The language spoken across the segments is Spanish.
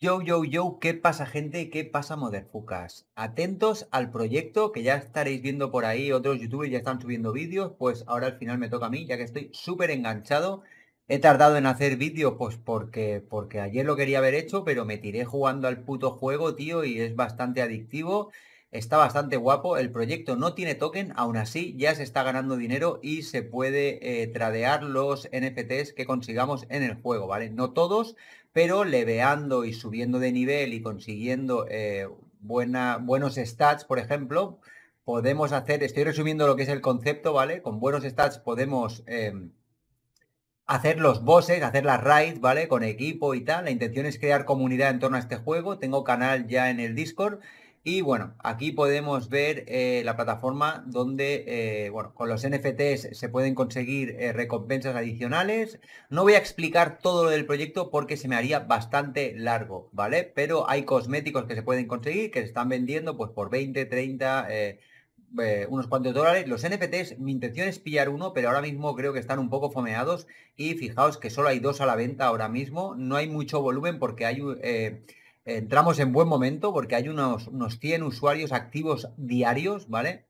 Yo, yo, yo, ¿qué pasa gente? ¿Qué pasa Moderfucas? Atentos al proyecto que ya estaréis viendo por ahí, otros youtubers ya están subiendo vídeos, pues ahora al final me toca a mí, ya que estoy súper enganchado. He tardado en hacer vídeos, pues porque, porque ayer lo quería haber hecho, pero me tiré jugando al puto juego, tío, y es bastante adictivo está bastante guapo, el proyecto no tiene token, aún así ya se está ganando dinero y se puede eh, tradear los NFTs que consigamos en el juego, ¿vale? No todos, pero leveando y subiendo de nivel y consiguiendo eh, buena, buenos stats, por ejemplo, podemos hacer, estoy resumiendo lo que es el concepto, ¿vale? Con buenos stats podemos... Em, hacer los bosses, hacer las raids, ¿vale? Con equipo y tal. La intención es crear comunidad en torno a este juego. Tengo canal ya en el Discord y bueno, aquí podemos ver eh, la plataforma donde, eh, bueno, con los NFTs se pueden conseguir eh, recompensas adicionales. No voy a explicar todo lo del proyecto porque se me haría bastante largo, ¿vale? Pero hay cosméticos que se pueden conseguir, que se están vendiendo pues por 20, 30, unos cuantos dólares. Los NFTs, mi intención es pillar uno, pero ahora mismo creo que están un poco fomeados. Y fijaos que solo hay dos a la venta ahora mismo. No hay mucho volumen porque hay entramos en buen momento porque hay unos, unos 100 usuarios activos diarios, ¿vale?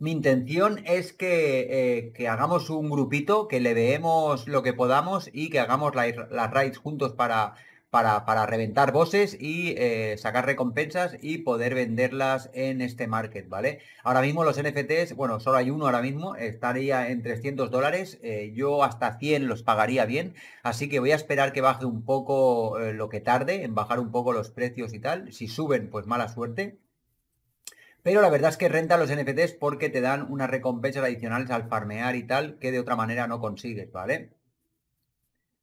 Mi intención es que, eh, hagamos un grupito, que le veamos lo que podamos y que hagamos las la raids juntos para para, reventar bosses y eh, sacar recompensas y poder venderlas en este market, ¿vale? Ahora mismo los NFTs, bueno, solo hay uno ahora mismo, estaría en 300 dólares, eh, yo hasta 100 los pagaría bien, así que voy a esperar que baje un poco eh, lo que tarde en bajar un poco los precios y tal, si suben, pues mala suerte, pero la verdad es que renta los NFTs porque te dan unas recompensas adicionales al farmear y tal que de otra manera no consigues, ¿vale?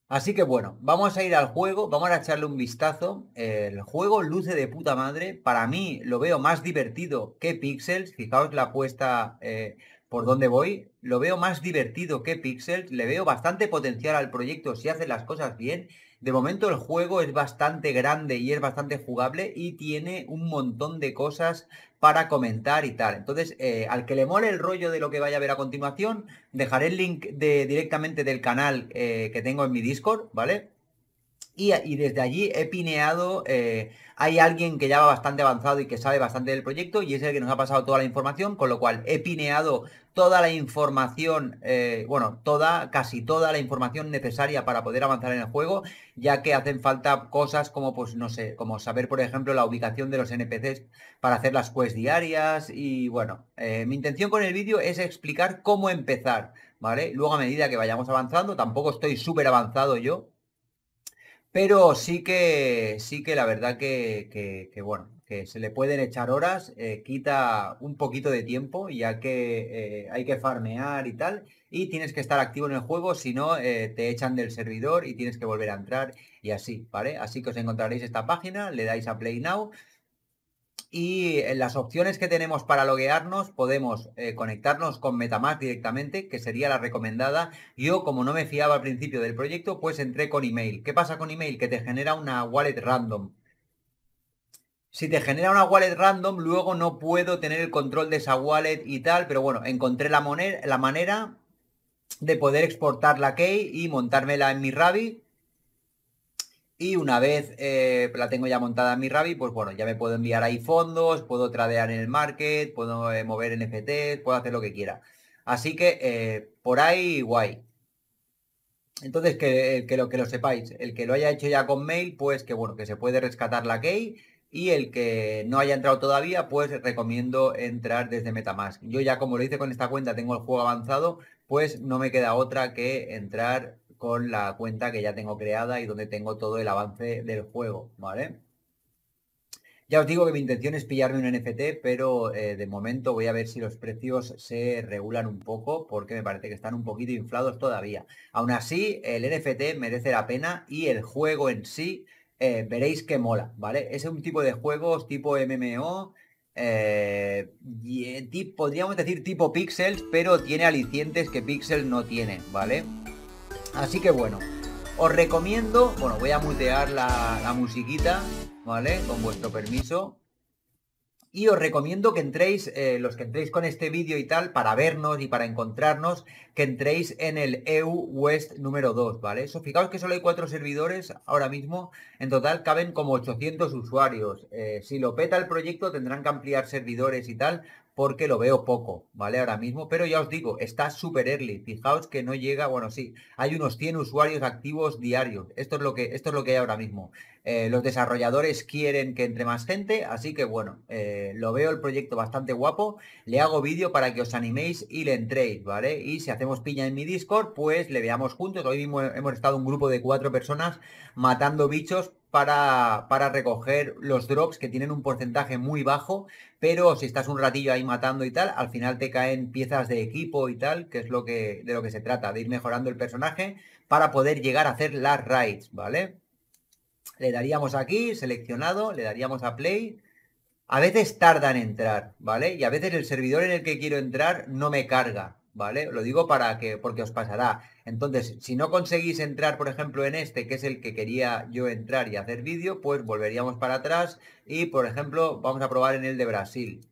Así que bueno, vamos a ir al juego, vamos a echarle un vistazo. El juego luce de puta madre. Para mí lo veo más divertido que Pixels. Fijaos la apuesta eh, por donde voy. Lo veo más divertido que Pixels. Le veo bastante potencial al proyecto si hace las cosas bien. De momento el juego es bastante grande y es bastante jugable y tiene un montón de cosas para comentar y tal. Entonces, eh, al que le mole el rollo de lo que vaya a ver a continuación, dejaré el link de, directamente del canal eh, que tengo en mi Discord, ¿vale? y, desde allí he pineado, eh, hay alguien que ya va bastante avanzado y que sabe bastante del proyecto y es el que nos ha pasado toda la información, con lo cual he pineado toda la información, eh, bueno, toda, casi toda la información necesaria para poder avanzar en el juego, ya que hacen falta cosas como, pues, no sé, como saber, por ejemplo, la ubicación de los NPCs para hacer las quests diarias y, bueno, eh, mi intención con el vídeo es explicar cómo empezar, ¿vale? Luego, a medida que vayamos avanzando, tampoco estoy súper avanzado yo, pero sí que, sí que la verdad que, bueno, que se le pueden echar horas, eh, quita un poquito de tiempo, ya que eh, hay que farmear y tal, y tienes que estar activo en el juego, si no, eh, te echan del servidor y tienes que volver a entrar y así, ¿vale? Así que os encontraréis esta página, le dais a Play Now y eh, las opciones que tenemos para loguearnos, podemos eh, conectarnos con Metamask directamente, que sería la recomendada. Yo, como no me fiaba al principio del proyecto, pues entré con email. ¿Qué pasa con email? Que te genera una wallet random. Si te genera una wallet random, luego no puedo tener el control de esa wallet y tal, pero bueno, encontré la, la manera de poder exportar la key y montármela en mi Rabbit y una vez eh, la tengo ya montada en mi Ravi, pues bueno, ya me puedo enviar ahí fondos, puedo tradear en el market, puedo eh, mover NFTs, puedo hacer lo que quiera. Así que eh, por ahí guay. Entonces, que, que, lo, que lo sepáis, el que lo haya hecho ya con mail, pues que bueno, que se puede rescatar la key y el que no haya entrado todavía, pues recomiendo entrar desde Metamask. Yo ya como lo hice con esta cuenta, tengo el juego avanzado, pues no me queda otra que entrar con la cuenta que ya tengo creada y donde tengo todo el avance del juego, ¿vale? Ya os digo que mi intención es pillarme un NFT, pero eh, de momento voy a ver si los precios se regulan un poco, porque me parece que están un poquito inflados todavía. Aún así, el NFT merece la pena y el juego en sí eh, veréis que mola, ¿vale? Es un tipo de juegos tipo MMO, eh, y, podríamos decir tipo Pixels, pero tiene alicientes que Pixels no tiene, ¿vale? Así que bueno, os recomiendo, bueno, voy a mutear la, musiquita, ¿vale? Con vuestro permiso. Y os recomiendo que entréis, eh, los que entréis con este vídeo y tal, para vernos y para encontrarnos, que entréis en el EU West número 2, ¿vale? Eso, fijaos que solo hay cuatro servidores ahora mismo. En total caben como 800 usuarios. Eh, si lo peta el proyecto, tendrán que ampliar servidores y tal, porque lo veo poco, ¿vale? Ahora mismo, pero ya os digo, está súper early. Fijaos que no llega, bueno, sí, hay unos 100 usuarios activos diarios. Esto es lo que, esto es lo que hay ahora mismo. Eh, los desarrolladores quieren que entre más gente, así que bueno, eh, lo veo el proyecto bastante guapo. Le hago vídeo para que os animéis y le entréis, ¿vale? Y si hacemos piña en mi Discord, pues le veamos juntos. Hoy mismo hemos estado un grupo de cuatro personas matando bichos para, para, recoger los drops que tienen un porcentaje muy bajo, pero si estás un ratillo ahí matando y tal, al final te caen piezas de equipo y tal, que es lo que, de lo que se trata, de ir mejorando el personaje para poder llegar a hacer las raids, ¿vale? le daríamos aquí, seleccionado, le daríamos a play. A veces tarda en entrar, ¿vale? Y a veces el servidor en el que quiero entrar no me carga, ¿vale? Lo digo para que, porque os pasará. Entonces, si no conseguís entrar, por ejemplo, en este, que es el que quería yo entrar y hacer vídeo, pues volveríamos para atrás y, por ejemplo, vamos a probar en el de Brasil.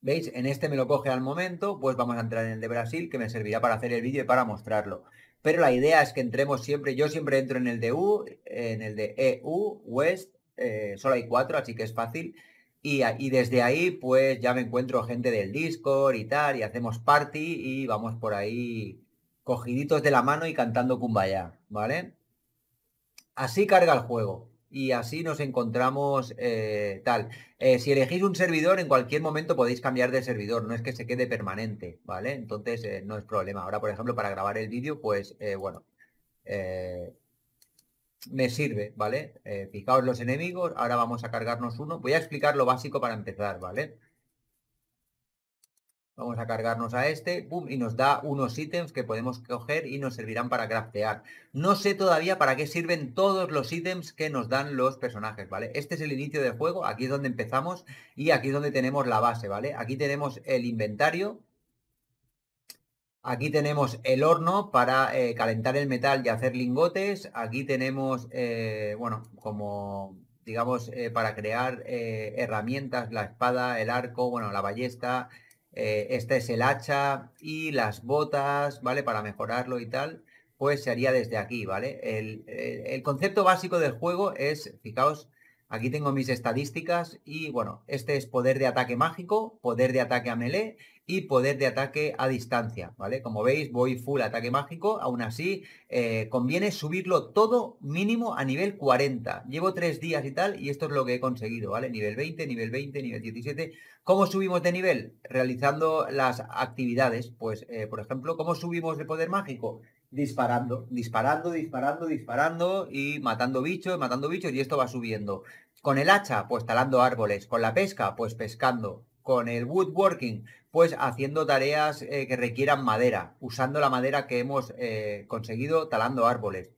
¿Veis? En este me lo coge al momento, pues vamos a entrar en el de Brasil, que me servirá para hacer el vídeo y para mostrarlo pero la idea es que entremos siempre, yo siempre entro en el de U, en el de EU, West, eh, solo hay cuatro, así que es fácil. Y, y, desde ahí pues ya me encuentro gente del Discord y tal, y hacemos party y vamos por ahí cogiditos de la mano y cantando Kumbaya, ¿vale? Así carga el juego y así nos encontramos eh, tal. Eh, si elegís un servidor, en cualquier momento podéis cambiar de servidor, no es que se quede permanente, ¿vale? Entonces eh, no es problema. Ahora, por ejemplo, para grabar el vídeo, pues bueno, me sirve, ¿vale? fijaos los enemigos, ahora vamos a cargarnos uno. Voy a explicar lo básico para empezar, ¿vale? Vamos a cargarnos a este, y nos da unos ítems que podemos coger y nos servirán para craftear. No sé todavía para qué sirven todos los ítems que nos dan los personajes, ¿vale? Este es el inicio del juego, aquí es donde empezamos y aquí es donde tenemos la base, ¿vale? Aquí tenemos el inventario, Aquí tenemos el horno para eh, calentar el metal y hacer lingotes. Aquí tenemos, eh, bueno, como digamos, eh, para crear herramientas, la espada, el arco, bueno, la ballesta, eh, este es el hacha y las botas, ¿vale? Para mejorarlo y tal, pues se haría desde aquí, ¿vale? El, eh, el concepto básico del juego es, fijaos, Aquí tengo mis estadísticas y bueno, este es poder de ataque mágico, poder de ataque a melee y poder de ataque a distancia, ¿vale? Como veis, voy full ataque mágico, aún así eh, conviene subirlo todo mínimo a nivel 40. Llevo tres días y tal y esto es lo que he conseguido, ¿vale? Nivel 20, nivel 20, nivel 17. ¿Cómo subimos de nivel? Realizando las actividades, pues eh, por ejemplo, ¿cómo subimos de poder mágico? disparando, disparando, disparando, disparando y matando bichos, matando bichos y esto va subiendo. Con el hacha, pues talando árboles. Con la pesca, pues pescando. Con el woodworking, pues haciendo tareas eh, que requieran madera, usando la madera que hemos eh, conseguido talando árboles.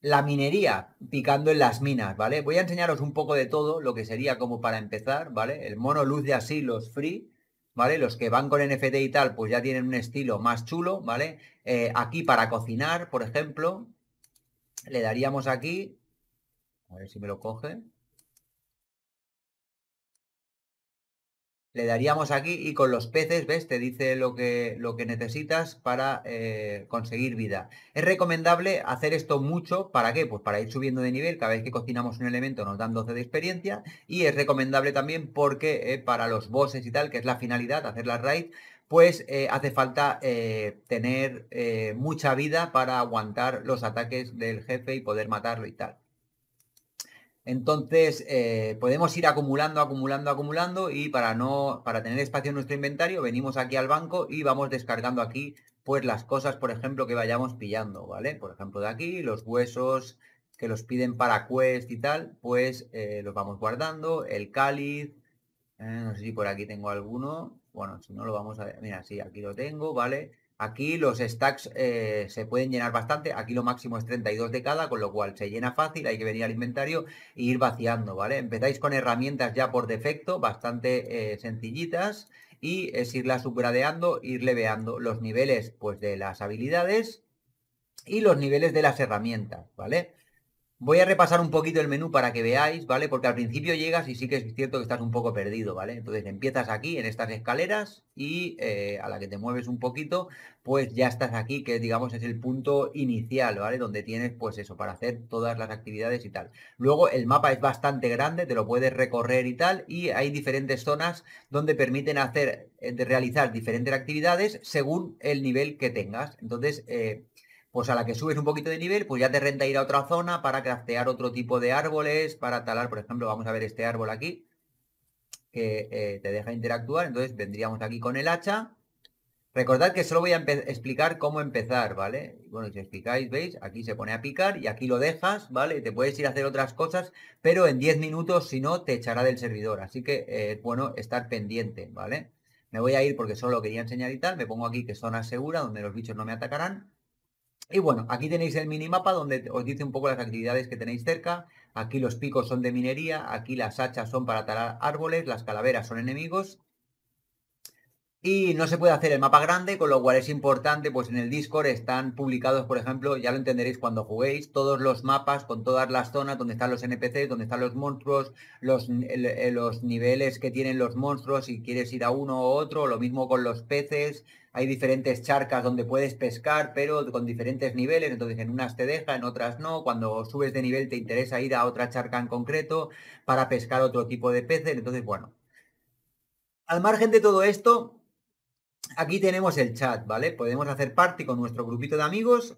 La minería, picando en las minas, ¿vale? Voy a enseñaros un poco de todo, lo que sería como para empezar, ¿vale? El mono luz de así, free, ¿vale? Los que van con NFT y tal, pues ya tienen un estilo más chulo, ¿vale? Eh, aquí para cocinar, por ejemplo, le daríamos aquí, a ver si me lo coge, le daríamos aquí y con los peces, ¿ves? Te dice lo que, lo que necesitas para eh, conseguir vida. Es recomendable hacer esto mucho, ¿para qué? Pues para ir subiendo de nivel, cada vez que cocinamos un elemento nos dan 12 de experiencia y es recomendable también porque eh, para los bosses y tal, que es la finalidad, hacer la raid pues eh, hace falta tener mucha vida para aguantar los ataques del jefe y poder matarlo y tal. Entonces, eh, podemos ir acumulando, acumulando, acumulando y para, no, para tener espacio en nuestro inventario, venimos aquí al banco y vamos descargando aquí pues las cosas, por ejemplo, que vayamos pillando, ¿vale? Por ejemplo, de aquí, los huesos que los piden para quest y tal, pues eh, los vamos guardando, el cáliz, eh, no sé si por aquí tengo alguno, bueno, si no lo vamos a... Mira, sí, aquí lo tengo, ¿vale? Aquí los stacks eh, se pueden llenar bastante, aquí lo máximo es 32 de cada, con lo cual se llena fácil, hay que venir al inventario e ir vaciando, ¿vale? Empezáis con herramientas ya por defecto, bastante eh, sencillitas, y es irlas subgradeando, ir leveando los niveles pues, de las habilidades y los niveles de las herramientas, ¿vale? Voy a repasar un poquito el menú para que veáis, ¿vale? Porque al principio llegas y sí que es cierto que estás un poco perdido, ¿vale? Entonces empiezas aquí en estas escaleras y eh, a la que te mueves un poquito, pues ya estás aquí, que digamos es el punto inicial, ¿vale? Donde tienes pues eso, para hacer todas las actividades y tal. Luego el mapa es bastante grande, te lo puedes recorrer y tal, y hay diferentes zonas donde permiten hacer, eh, realizar diferentes actividades según el nivel que tengas. Entonces, eh, pues a la que subes un poquito de nivel, pues ya te renta ir a otra zona para craftear otro tipo de árboles, para talar, por ejemplo, vamos a ver este árbol aquí, que eh, te deja interactuar, entonces vendríamos aquí con el hacha. Recordad que solo voy a explicar cómo empezar, ¿vale? Bueno, si explicáis, veis, aquí se pone a picar y aquí lo dejas, ¿vale? Te puedes ir a hacer otras cosas, pero en 10 minutos, si no, te echará del servidor. Así que, eh, bueno, estar pendiente, ¿vale? Me voy a ir porque solo quería enseñar y tal. Me pongo aquí que zona segura, donde los bichos no me atacarán. Y bueno, aquí tenéis el minimapa donde os dice un poco las actividades que tenéis cerca. Aquí los picos son de minería, aquí las hachas son para talar árboles, las calaveras son enemigos y no se puede hacer el mapa grande, con lo cual es importante, pues en el Discord están publicados, por ejemplo, ya lo entenderéis cuando juguéis, todos los mapas con todas las zonas donde están los NPCs, donde están los monstruos, los, eh, los niveles que tienen los monstruos, si quieres ir a uno o otro, lo mismo con los peces, hay diferentes charcas donde puedes pescar, pero con diferentes niveles, entonces en unas te deja, en otras no, cuando subes de nivel te interesa ir a otra charca en concreto para pescar otro tipo de peces, entonces bueno. Al margen de todo esto, Aquí tenemos el chat, ¿vale? Podemos hacer party con nuestro grupito de amigos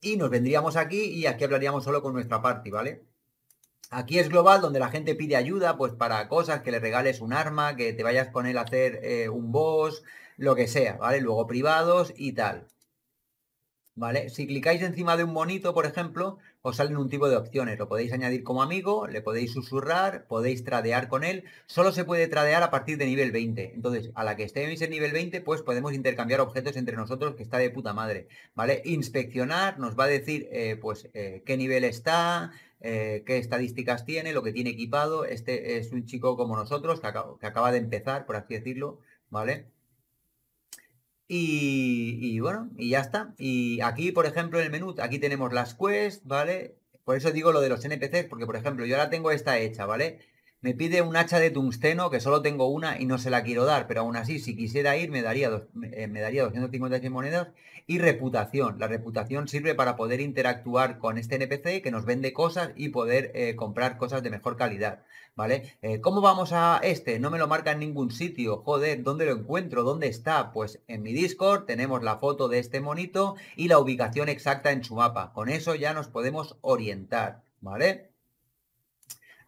y nos vendríamos aquí y aquí hablaríamos solo con nuestra party, ¿vale? Aquí es global donde la gente pide ayuda, pues para cosas, que le regales un arma, que te vayas con él a hacer eh, un boss, lo que sea, ¿vale? Luego privados y tal. ¿Vale? Si clicáis encima de un monito, por ejemplo, os salen un tipo de opciones. Lo podéis añadir como amigo, le podéis susurrar, podéis tradear con él. Solo se puede tradear a partir de nivel 20. Entonces, a la que estéis en nivel 20, pues podemos intercambiar objetos entre nosotros, que está de puta madre. ¿Vale? Inspeccionar nos va a decir, eh, pues, eh, qué nivel está, eh, qué estadísticas tiene, lo que tiene equipado. Este es un chico como nosotros, que, que acaba de empezar, por así decirlo, ¿vale? Y, bueno, y ya está. Y aquí, por ejemplo, en el menú, aquí tenemos las quests, ¿vale? Por eso digo lo de los NPCs, porque por ejemplo, yo ahora tengo esta hecha, ¿vale? Me pide un hacha de tungsteno, que solo tengo una y no se la quiero dar, pero aún así, si quisiera ir, me daría, eh, me daría 256 monedas y reputación. La reputación sirve para poder interactuar con este NPC que nos vende cosas y poder eh, comprar cosas de mejor calidad, ¿vale? Eh, ¿Cómo vamos a este? No me lo marca en ningún sitio, joder, ¿dónde lo encuentro? ¿Dónde está? Pues en mi Discord tenemos la foto de este monito y la ubicación exacta en su mapa. Con eso ya nos podemos orientar, ¿vale?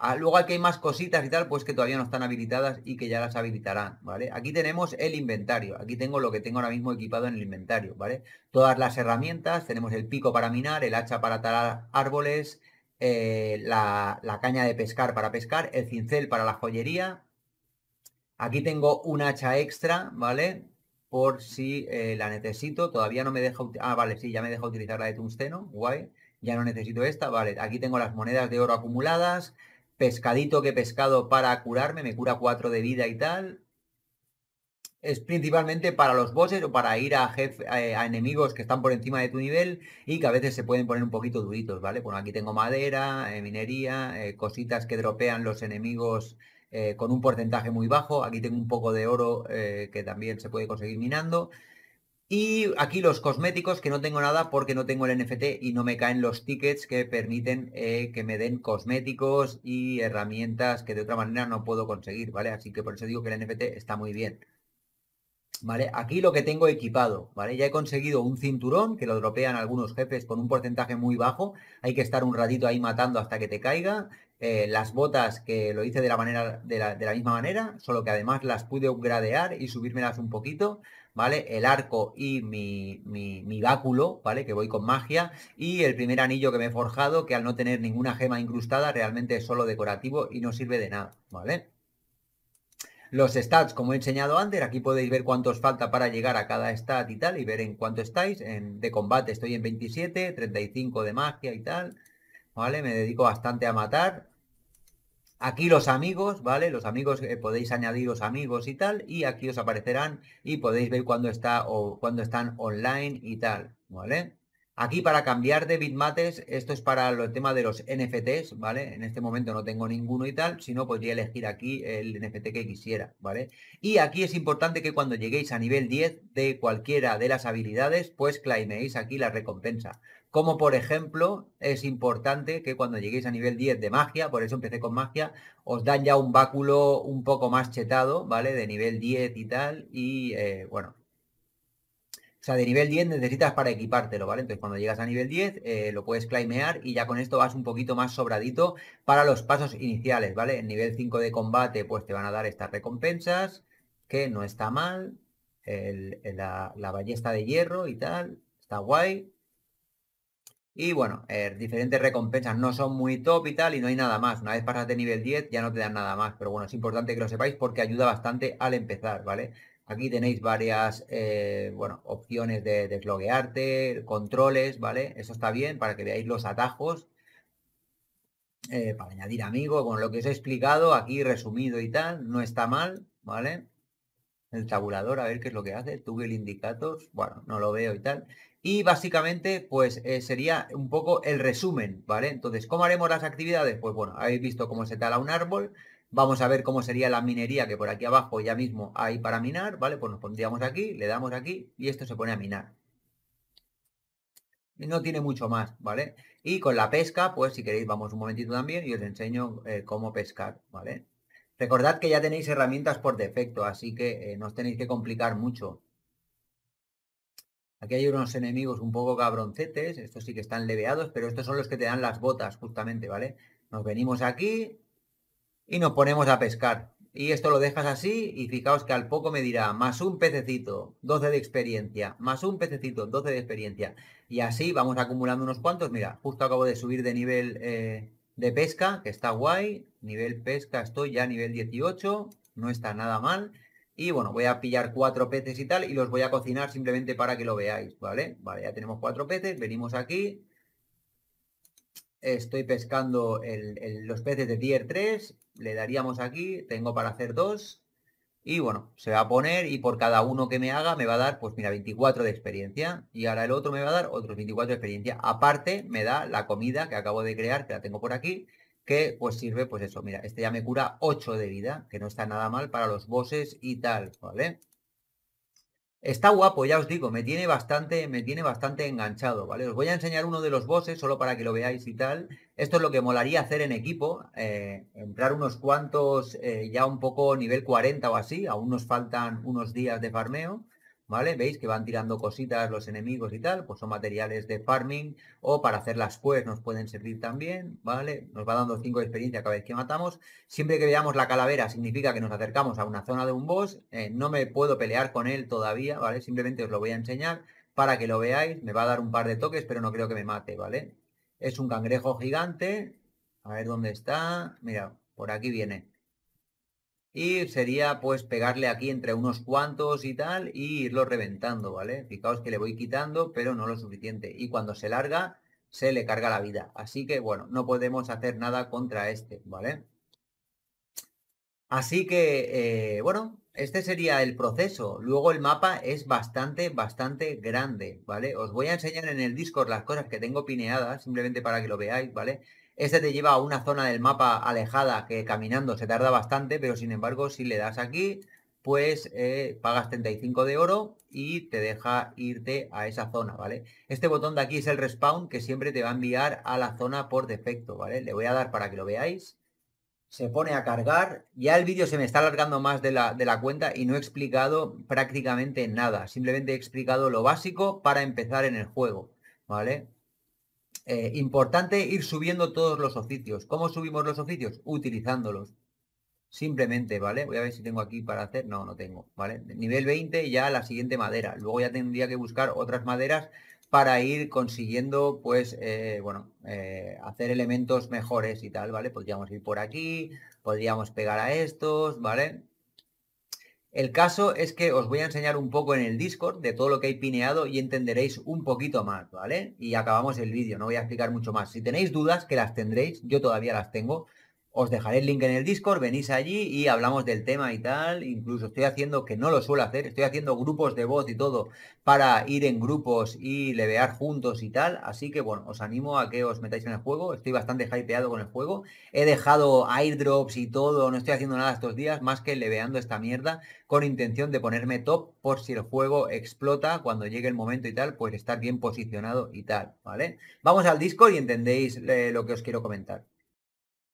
Ah, luego aquí hay más cositas y tal, pues que todavía no están habilitadas y que ya las habilitarán, ¿vale? Aquí tenemos el inventario. Aquí tengo lo que tengo ahora mismo equipado en el inventario, ¿vale? Todas las herramientas, tenemos el pico para minar, el hacha para talar árboles, eh, la, caña de pescar para pescar, el cincel para la joyería. Aquí tengo un hacha extra, ¿vale? por si eh, la necesito. Todavía no me deja... Ah, vale, sí, ya me deja utilizar la de tungsteno. Guay. Ya no necesito esta. Vale, aquí tengo las monedas de oro acumuladas pescadito que pescado para curarme, me cura cuatro de vida y tal. Es principalmente para los bosses o para ir a, eh, a, enemigos que están por encima de tu nivel y que a veces se pueden poner un poquito duritos, ¿vale? Bueno, aquí tengo madera, eh, minería, eh, cositas que dropean los enemigos con un porcentaje muy bajo. Aquí tengo un poco de oro que también se puede conseguir minando. Y aquí los cosméticos, que no tengo nada porque no tengo el NFT y no me caen los tickets que permiten eh, que me den cosméticos y herramientas que de otra manera no puedo conseguir, ¿vale? Así que por eso digo que el NFT está muy bien. ¿Vale? Aquí lo que tengo equipado, ¿vale? Ya he conseguido un cinturón, que lo dropean algunos jefes con un porcentaje muy bajo. Hay que estar un ratito ahí matando hasta que te caiga. Eh, las botas que lo hice de la, manera, de la, de la misma manera, solo que además las pude upgradear y subírmelas un poquito. ¿vale? El arco y mi, báculo, ¿vale? Que voy con magia. Y el primer anillo que me he forjado, que al no tener ninguna gema incrustada, realmente es solo decorativo y no sirve de nada, ¿vale? Los stats, como he enseñado antes, aquí podéis ver cuántos falta para llegar a cada stat y tal, y ver en cuánto estáis. En, de combate estoy en 27, 35 de magia y tal, ¿vale? Me dedico bastante a matar, Aquí los amigos, ¿vale? Los amigos eh, podéis los amigos y tal, y aquí os aparecerán y podéis ver cuándo está o cuando están online y tal, ¿vale? Aquí para cambiar de bitmates, esto es para el tema de los NFTs, ¿vale? En este momento no tengo ninguno y tal, sino podría elegir aquí el NFT que quisiera, ¿vale? Y aquí es importante que cuando lleguéis a nivel 10 de cualquiera de las habilidades, pues claiméis aquí la recompensa. Como por ejemplo, es importante que cuando lleguéis a nivel 10 de magia, por eso empecé con magia, os dan ya un báculo un poco más chetado, ¿vale? De nivel 10 y tal. Y eh, bueno. O sea, de nivel 10 necesitas para equipártelo, ¿vale? Entonces cuando llegas a nivel 10 eh, lo puedes claimear y ya con esto vas un poquito más sobradito para los pasos iniciales, ¿vale? En nivel 5 de combate pues te van a dar estas recompensas, que no está mal. la, la ballesta de hierro y tal, está guay. Y bueno, eh, diferentes recompensas no son muy top y tal, y no hay nada más. Una vez pasas de nivel 10 ya no te dan nada más, pero bueno, es importante que lo sepáis porque ayuda bastante al empezar, ¿vale? Aquí tenéis varias, eh, bueno, opciones de desloguearte, controles, ¿vale? Eso está bien para que veáis los atajos, eh, para añadir amigo, con lo que os he explicado aquí resumido y tal, no está mal, ¿vale? El tabulador, a ver qué es lo que hace, el indicator, bueno, no lo veo y tal. Y básicamente, pues eh, sería un poco el resumen, ¿vale? Entonces, ¿cómo haremos las actividades? Pues bueno, habéis visto cómo se tala un árbol. Vamos a ver cómo sería la minería que por aquí abajo ya mismo hay para minar, ¿vale? Pues nos pondríamos aquí, le damos aquí y esto se pone a minar. No tiene mucho más, ¿vale? Y con la pesca, pues si queréis vamos un momentito también y os enseño eh, cómo pescar, ¿vale? Recordad que ya tenéis herramientas por defecto, así que eh, no os tenéis que complicar mucho. Aquí hay unos enemigos un poco cabroncetes, estos sí que están leveados, pero estos son los que te dan las botas, justamente, ¿vale? Nos venimos aquí y nos ponemos a pescar. Y esto lo dejas así y fijaos que al poco me dirá más un pececito, 12 de experiencia, más un pececito, 12 de experiencia. Y así vamos acumulando unos cuantos. Mira, justo acabo de subir de nivel eh, de pesca, que está guay. Nivel pesca estoy ya a nivel 18, no está nada mal. Y bueno, voy a pillar cuatro peces y tal y los voy a cocinar simplemente para que lo veáis, ¿vale? Vale, ya tenemos cuatro peces, venimos aquí. Estoy pescando los peces de tier 3, le daríamos aquí, tengo para hacer dos. Y bueno, se va a poner y por cada uno que me haga me va a dar, pues mira, 24 de experiencia. Y ahora el otro me va a dar otros 24 de experiencia. Aparte me da la comida que acabo de crear, que la tengo por aquí, que pues sirve, pues eso, mira, este ya me cura 8 de vida, que no está nada mal para los bosses y tal, ¿vale? Está guapo, ya os digo, me tiene bastante, me tiene bastante enganchado, ¿vale? Os voy a enseñar uno de los bosses, solo para que lo veáis y tal. Esto es lo que molaría hacer en equipo, comprar eh, unos cuantos eh, ya un poco nivel 40 o así, aún nos faltan unos días de farmeo. ¿vale? Veis que van tirando cositas los enemigos y tal, pues son materiales de farming o para hacer las quests nos pueden servir también, ¿vale? Nos va dando 5 de experiencia cada vez que matamos. Siempre que veamos la calavera significa que nos acercamos a una zona de un boss, eh, no me puedo pelear con él todavía, ¿vale? Simplemente os lo voy a enseñar para que lo veáis, me va a dar un par de toques, pero no creo que me mate, ¿vale? Es un cangrejo gigante, a ver dónde está, mira, por aquí viene. Y sería pues pegarle aquí entre unos cuantos y tal y irlo reventando, ¿vale? Fijaos que le voy quitando, pero no lo suficiente. Y cuando se larga, se le carga la vida. Así que bueno, no podemos hacer nada contra este, ¿vale? Así que, eh, bueno, este sería el proceso. Luego el mapa es bastante, bastante grande, ¿vale? Os voy a enseñar en el Discord las cosas que tengo pineadas, simplemente para que lo veáis, ¿vale? Este te lleva a una zona del mapa alejada que caminando se tarda bastante, pero sin embargo si le das aquí, pues eh, pagas 35 de oro y te deja irte a esa zona, ¿vale? Este botón de aquí es el respawn que siempre te va a enviar a la zona por defecto, ¿vale? Le voy a dar para que lo veáis. Se pone a cargar. Ya el vídeo se me está alargando más de la, de la cuenta y no he explicado prácticamente nada. Simplemente he explicado lo básico para empezar en el juego, ¿vale? Eh, importante ir subiendo todos los oficios. ¿Cómo subimos los oficios? Utilizándolos. Simplemente, ¿vale? Voy a ver si tengo aquí para hacer. No, no tengo, ¿vale? Nivel 20 ya la siguiente madera. Luego ya tendría que buscar otras maderas para ir consiguiendo, pues, eh, bueno, eh, hacer elementos mejores y tal, ¿vale? Podríamos ir por aquí, podríamos pegar a estos, ¿vale? El caso es que os voy a enseñar un poco en el Discord de todo lo que hay pineado y entenderéis un poquito más, ¿vale? Y acabamos el vídeo, no voy a explicar mucho más. Si tenéis dudas, que las tendréis, yo todavía las tengo, os dejaré el link en el Discord, venís allí y hablamos del tema y tal. Incluso estoy haciendo, que no lo suelo hacer, estoy haciendo grupos de voz y todo para ir en grupos y levear juntos y tal. Así que bueno, os animo a que os metáis en el juego. Estoy bastante hypeado con el juego. He dejado airdrops y todo, no estoy haciendo nada estos días más que leveando esta mierda con intención de ponerme top por si el juego explota cuando llegue el momento y tal, pues estar bien posicionado y tal, ¿vale? Vamos al Discord y entendéis eh, lo que os quiero comentar.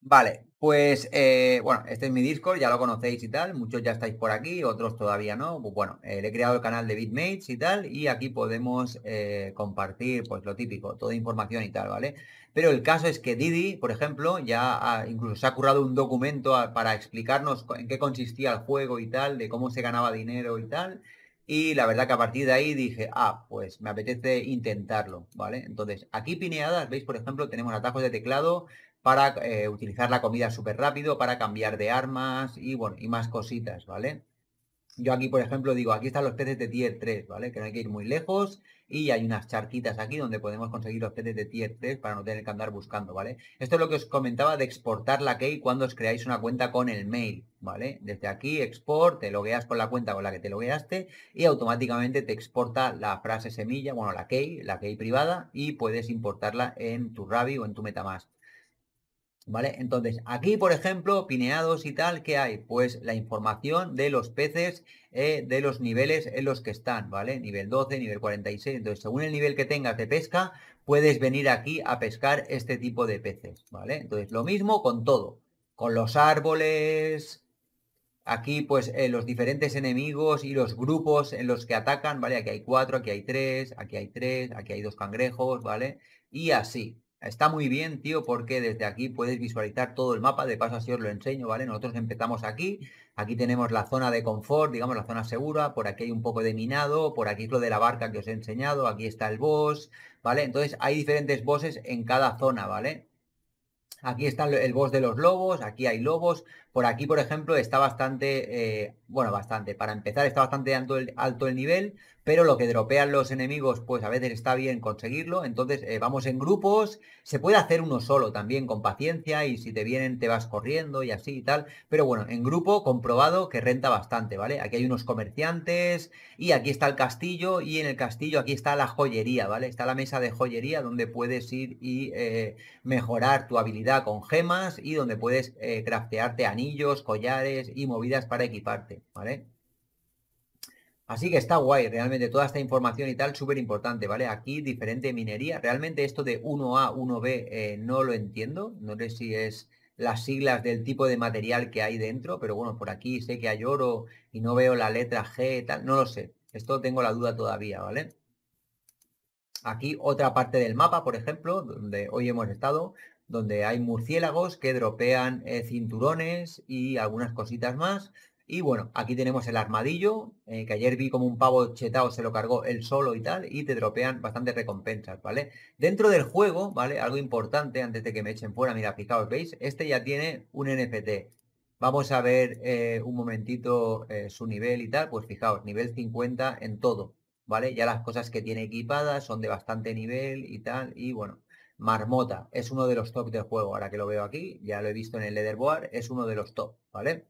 Vale, pues eh, bueno, este es mi Discord, ya lo conocéis y tal, muchos ya estáis por aquí, otros todavía no. Pues bueno, eh, le he creado el canal de BitMates y tal, y aquí podemos eh, compartir, pues lo típico, toda información y tal, ¿vale? Pero el caso es que Didi, por ejemplo, ya incluso se ha currado un documento para explicarnos en qué consistía el juego y tal, de cómo se ganaba dinero y tal. Y la verdad que a partir de ahí dije, ah, pues me apetece intentarlo, ¿vale? Entonces, aquí pineadas, veis, por ejemplo, tenemos atajos de teclado, para eh, utilizar la comida súper rápido, para cambiar de armas y, bueno, y más cositas, ¿vale? Yo aquí, por ejemplo, digo, aquí están los peces de tier 3, ¿vale? Que no hay que ir muy lejos y hay unas charquitas aquí donde podemos conseguir los peces de tier 3 para no tener que andar buscando, ¿vale? Esto es lo que os comentaba de exportar la key cuando os creáis una cuenta con el mail, ¿vale? Desde aquí, export, te logueas con la cuenta con la que te logueaste y automáticamente te exporta la frase semilla, bueno, la key, la key privada y puedes importarla en tu Ravi o en tu Metamask. ¿Vale? Entonces, aquí, por ejemplo, pineados y tal, ¿qué hay? Pues la información de los peces, eh, de los niveles en los que están, ¿vale? Nivel 12, nivel 46. Entonces, según el nivel que tengas de pesca, puedes venir aquí a pescar este tipo de peces, ¿vale? Entonces, lo mismo con todo. Con los árboles, aquí pues eh, los diferentes enemigos y los grupos en los que atacan, ¿vale? Aquí hay cuatro, aquí hay tres, aquí hay tres, aquí hay dos cangrejos, ¿vale? Y así, Está muy bien, tío, porque desde aquí puedes visualizar todo el mapa. De paso, si os lo enseño, ¿vale? Nosotros empezamos aquí. Aquí tenemos la zona de confort, digamos, la zona segura. Por aquí hay un poco de minado. Por aquí es lo de la barca que os he enseñado. Aquí está el boss, ¿vale? Entonces, hay diferentes bosses en cada zona, ¿vale? Aquí está el boss de los lobos. Aquí hay lobos. Por aquí, por ejemplo, está bastante, eh, bueno, bastante, para empezar está bastante alto el, alto el, nivel, pero lo que dropean los enemigos, pues a veces está bien conseguirlo, entonces eh, vamos en grupos, se puede hacer uno solo también con paciencia y si te vienen te vas corriendo y así y tal, pero bueno, en grupo comprobado que renta bastante, ¿vale? Aquí hay unos comerciantes y aquí está el castillo y en el castillo aquí está la joyería, ¿vale? Está la mesa de joyería donde puedes ir y eh, mejorar tu habilidad con gemas y donde puedes craftearte anillos collares y movidas para equiparte, ¿vale? Así que está guay, realmente toda esta información y tal, súper importante, ¿vale? Aquí diferente minería. Realmente esto de 1A, 1B eh, no lo entiendo. No sé si es las siglas del tipo de material que hay dentro, pero bueno, por aquí sé que hay oro y no veo la letra G, tal, no lo sé. Esto tengo la duda todavía, ¿vale? Aquí otra parte del mapa, por ejemplo, donde hoy hemos estado, donde hay murciélagos que dropean eh, cinturones y algunas cositas más. Y bueno, aquí tenemos el armadillo, eh, que ayer vi como un pavo chetao se lo cargó él solo y tal, y te dropean bastantes recompensas, ¿vale? Dentro del juego, ¿vale? Algo importante antes de que me echen fuera, mira, fijaos, ¿veis? Este ya tiene un NFT. Vamos a ver eh, un momentito su nivel y tal, pues fijaos, nivel 50 en todo, ¿vale? Ya las cosas que tiene equipadas son de bastante nivel y tal, y bueno, Marmota es uno de los top del juego, ahora que lo veo aquí, ya lo he visto en el leaderboard, es uno de los top, ¿vale?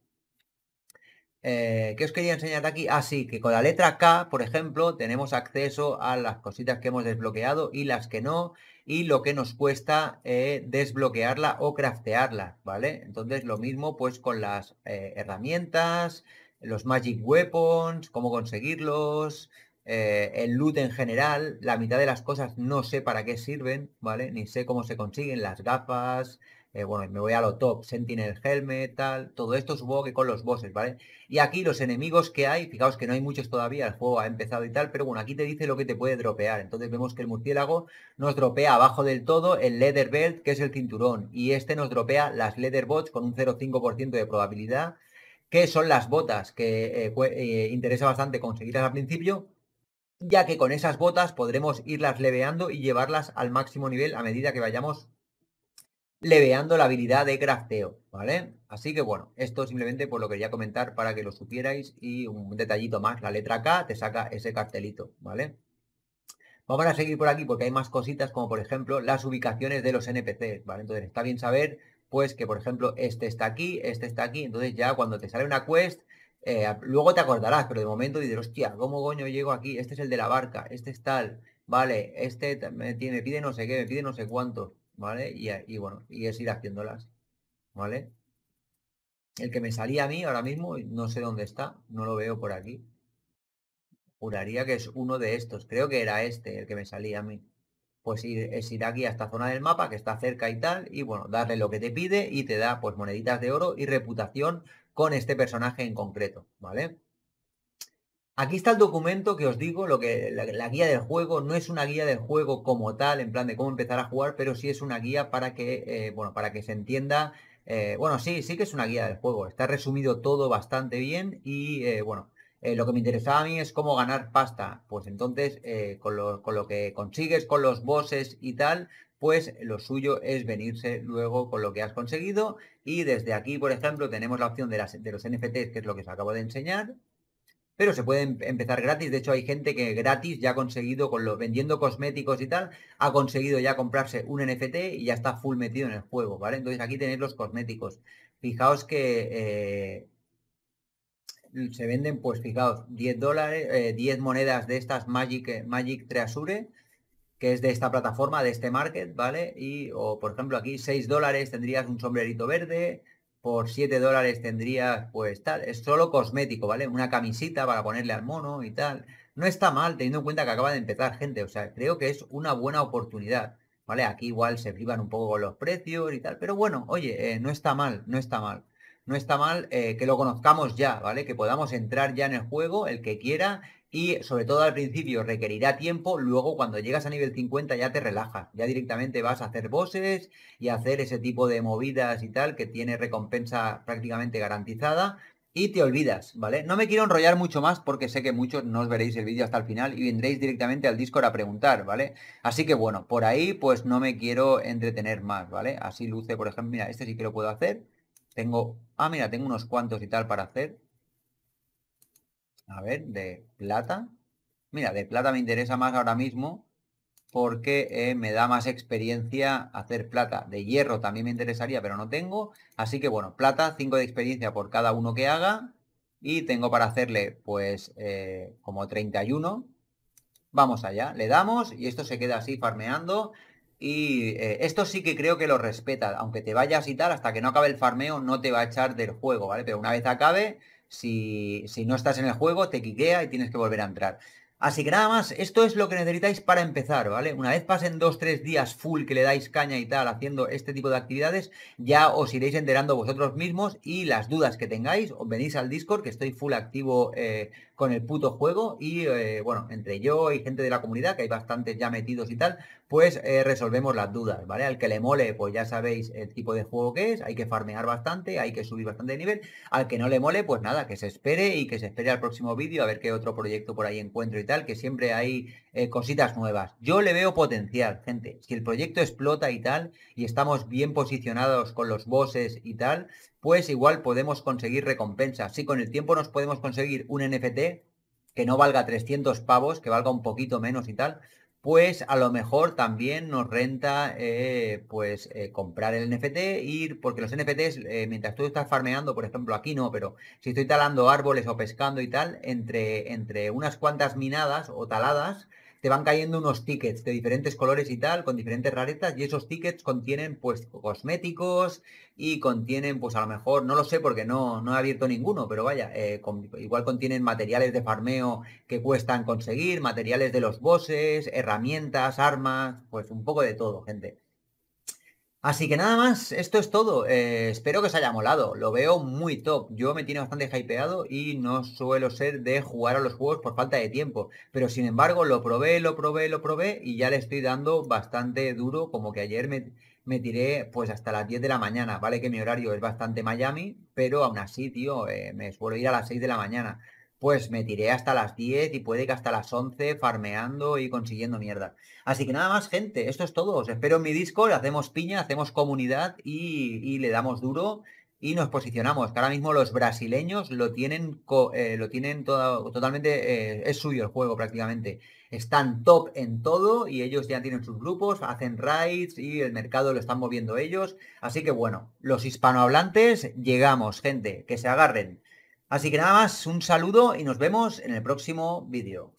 Eh, ¿Qué os quería enseñar aquí? Así ah, que con la letra K, por ejemplo, tenemos acceso a las cositas que hemos desbloqueado y las que no, y lo que nos cuesta eh, desbloquearla o craftearla, ¿vale? Entonces, lo mismo pues con las eh, herramientas, los Magic Weapons, cómo conseguirlos, eh, el loot en general, la mitad de las cosas no sé para qué sirven, ¿vale? Ni sé cómo se consiguen, las gafas, eh, bueno, me voy a lo top, Sentinel Helmet, tal, todo esto supongo que con los bosses, ¿vale? Y aquí los enemigos que hay, fijaos que no hay muchos todavía, el juego ha empezado y tal, pero bueno, aquí te dice lo que te puede dropear, entonces vemos que el murciélago nos dropea abajo del todo el leather belt, que es el cinturón, y este nos dropea las leather bots con un 0,5% de probabilidad, que son las botas, que eh, interesa bastante conseguirlas al principio, ya que con esas botas podremos irlas leveando y llevarlas al máximo nivel a medida que vayamos leveando la habilidad de crafteo, ¿vale? Así que bueno, esto simplemente por lo quería comentar para que lo supierais y un detallito más, la letra K te saca ese cartelito, ¿vale? Vamos a seguir por aquí porque hay más cositas como por ejemplo las ubicaciones de los NPCs, ¿vale? Entonces está bien saber pues que por ejemplo este está aquí, este está aquí, entonces ya cuando te sale una quest eh, luego te acordarás, pero de momento dirás, hostia, ¿cómo coño llego aquí? Este es el de la barca, este es tal, vale, este me, tiene, pide no sé qué, me pide no sé cuánto, ¿vale? Y, y, bueno, y es ir haciéndolas, ¿vale? El que me salía a mí ahora mismo, no sé dónde está, no lo veo por aquí. Juraría que es uno de estos, creo que era este el que me salía a mí. Pues ir, es ir aquí a esta zona del mapa que está cerca y tal, y bueno, darle lo que te pide y te da pues moneditas de oro y reputación con este personaje en concreto, ¿vale? Aquí está el documento que os digo, lo que la, guía del juego no es una guía del juego como tal, en plan de cómo empezar a jugar, pero sí es una guía para que, eh, bueno, para que se entienda. Eh, bueno, sí, sí que es una guía del juego. Está resumido todo bastante bien y eh, bueno, lo que me interesaba a mí es cómo ganar pasta. Pues entonces, con lo, con, lo, que consigues con los bosses y tal, pues lo suyo es venirse luego con lo que has conseguido y desde aquí, por ejemplo, tenemos la opción de, los NFTs, que es lo que os acabo de enseñar, pero se pueden em, empezar gratis. De hecho, hay gente que gratis ya ha conseguido, con vendiendo cosméticos y tal, ha conseguido ya comprarse un NFT y ya está full metido en el juego, ¿vale? Entonces aquí tenéis los cosméticos. Fijaos que eh, se venden, pues fijaos, 10 dólares, 10 eh, monedas de estas Magic, eh, Magic Treasure que es de esta plataforma, de este market, ¿vale? Y, o por ejemplo, aquí 6 dólares tendrías un sombrerito verde, por 7 dólares tendrías, pues tal, es solo cosmético, ¿vale? Una camisita para ponerle al mono y tal. No está mal, teniendo en cuenta que acaba de empezar gente, o sea, creo que es una buena oportunidad, ¿vale? Aquí igual se privan un poco con los precios y tal, pero bueno, oye, eh, no está mal, no está mal. No está mal eh, que lo conozcamos ya, ¿vale? Que podamos entrar ya en el juego, el que quiera, y sobre todo al principio requerirá tiempo, luego cuando llegas a nivel 50 ya te relajas, ya directamente vas a hacer bosses y hacer ese tipo de movidas y tal que tiene recompensa prácticamente garantizada y te olvidas, ¿vale? No me quiero enrollar mucho más porque sé que muchos no os veréis el vídeo hasta el final y vendréis directamente al Discord a preguntar, ¿vale? Así que bueno, por ahí pues no me quiero entretener más, ¿vale? Así luce, por ejemplo, mira, este sí que lo puedo hacer. Tengo, ah, mira, tengo unos cuantos y tal para hacer. A ver, de plata. Mira, de plata me interesa más ahora mismo porque eh, me da más experiencia hacer plata. De hierro también me interesaría, pero no tengo. Así que bueno, plata, 5 de experiencia por cada uno que haga. Y tengo para hacerle pues eh, como 31. Vamos allá, le damos y esto se queda así farmeando. Y eh, esto sí que creo que lo respeta. Aunque te vayas y tal, hasta que no acabe el farmeo no te va a echar del juego, ¿vale? Pero una vez acabe, si, si no estás en el juego, te quiquea y tienes que volver a entrar. Así que nada más, esto es lo que necesitáis para empezar, ¿vale? Una vez pasen dos, tres días full que le dais caña y tal haciendo este tipo de actividades, ya os iréis enterando vosotros mismos y las dudas que tengáis, venís al Discord, que estoy full activo eh, con el puto juego y eh, bueno, entre yo y gente de la comunidad, que hay bastantes ya metidos y tal, pues eh, resolvemos las dudas, ¿vale? Al que le mole, pues ya sabéis el tipo de juego que es, hay que farmear bastante, hay que subir bastante de nivel, al que no le mole, pues nada, que se espere y que se espere al próximo vídeo a ver qué otro proyecto por ahí encuentro y tal, que siempre hay eh, cositas nuevas. Yo le veo potencial, gente, si el proyecto explota y tal, y estamos bien posicionados con los bosses y tal, pues igual podemos conseguir recompensas. Si con el tiempo nos podemos conseguir un NFT, que no valga 300 pavos, que valga un poquito menos y tal, pues a lo mejor también nos renta eh, pues eh, comprar el NFT, ir, porque los NFTs, eh, mientras tú estás farmeando, por ejemplo, aquí no, pero si estoy talando árboles o pescando y tal, entre, entre unas cuantas minadas o taladas, te van cayendo unos tickets de diferentes colores y tal, con diferentes raretas y esos tickets contienen pues cosméticos y contienen pues a lo mejor, no lo sé porque no, no he abierto ninguno, pero vaya, eh, igual contienen materiales de farmeo que cuestan conseguir, materiales de los bosses, herramientas, armas, pues un poco de todo, gente. Así que nada más, esto es todo. Eh, espero que os haya molado. Lo veo muy top. Yo me tiene bastante hypeado y no suelo ser de jugar a los juegos por falta de tiempo. Pero sin embargo, lo probé, lo probé, lo probé y ya le estoy dando bastante duro. Como que ayer me, me tiré pues hasta las 10 de la mañana. Vale que mi horario es bastante Miami, pero aún así, tío, eh, me suelo ir a las 6 de la mañana pues me tiré hasta las 10 y puede que hasta las 11 farmeando y consiguiendo mierda. Así que nada más, gente, esto es todo. Os espero en mi disco, le hacemos piña, hacemos comunidad y, le damos duro y nos posicionamos. Que ahora mismo los brasileños lo tienen, eh, lo tienen todo, totalmente, eh, es suyo el juego prácticamente. Están top en todo y ellos ya tienen sus grupos, hacen raids y el mercado lo están moviendo ellos. Así que bueno, los hispanohablantes llegamos, gente, que se agarren. Así que nada más, un saludo y nos vemos en el próximo vídeo.